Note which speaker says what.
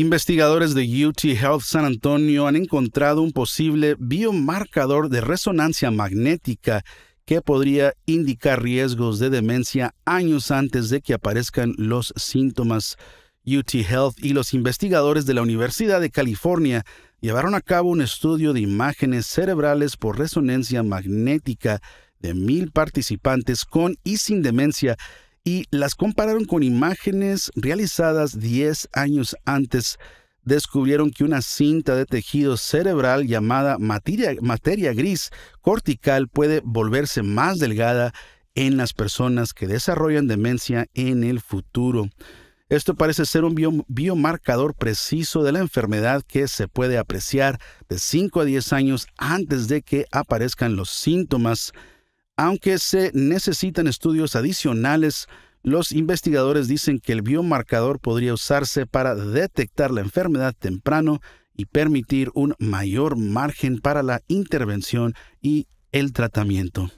Speaker 1: Investigadores de UT Health San Antonio han encontrado un posible biomarcador de resonancia magnética que podría indicar riesgos de demencia años antes de que aparezcan los síntomas. UT Health y los investigadores de la Universidad de California llevaron a cabo un estudio de imágenes cerebrales por resonancia magnética de mil participantes con y sin demencia y las compararon con imágenes realizadas 10 años antes. Descubrieron que una cinta de tejido cerebral llamada materia, gris cortical puede volverse más delgada en las personas que desarrollan demencia en el futuro. Esto parece ser un biomarcador preciso de la enfermedad que se puede apreciar de 5 a 10 años antes de que aparezcan los síntomas. Aunque se necesitan estudios adicionales, los investigadores dicen que el biomarcador podría usarse para detectar la enfermedad temprano y permitir un mayor margen para la intervención y el tratamiento.